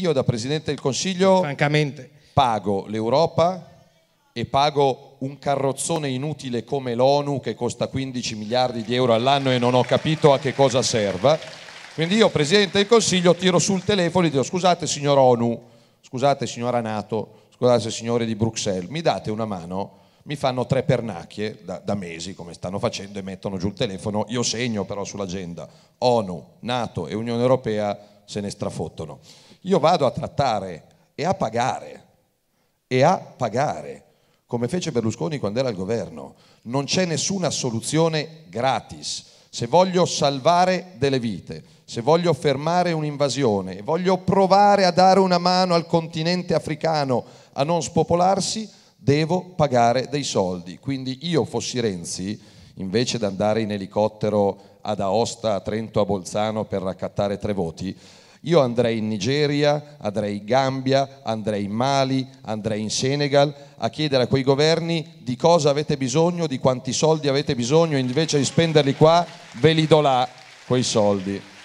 Io da Presidente del Consiglio Francamente. pago l'Europa e pago un carrozzone inutile come l'ONU che costa 15 miliardi di euro all'anno e non ho capito a che cosa serva. Quindi io Presidente del Consiglio tiro sul telefono e dico scusate signor ONU, scusate signora Nato, scusate signore di Bruxelles, mi date una mano? mi fanno tre pernacchie da, da, mesi come stanno facendo e mettono giù il telefono, io segno però sull'agenda ONU, Nato e Unione Europea se ne strafottono. Io vado a trattare e a pagare, e a pagare, come fece Berlusconi quando era al governo. Non c'è nessuna soluzione gratis. Se voglio salvare delle vite, se voglio fermare un'invasione, voglio provare a dare una mano al continente africano a non spopolarsi, devo pagare dei soldi. Quindi io fossi Renzi, invece di andare in elicottero ad Aosta, a Trento, a Bolzano per raccattare tre voti, io andrei in Nigeria, andrei in Gambia, andrei in Mali, andrei in Senegal a chiedere a quei governi di cosa avete bisogno, di quanti soldi avete bisogno, invece di spenderli qua ve li do là quei soldi.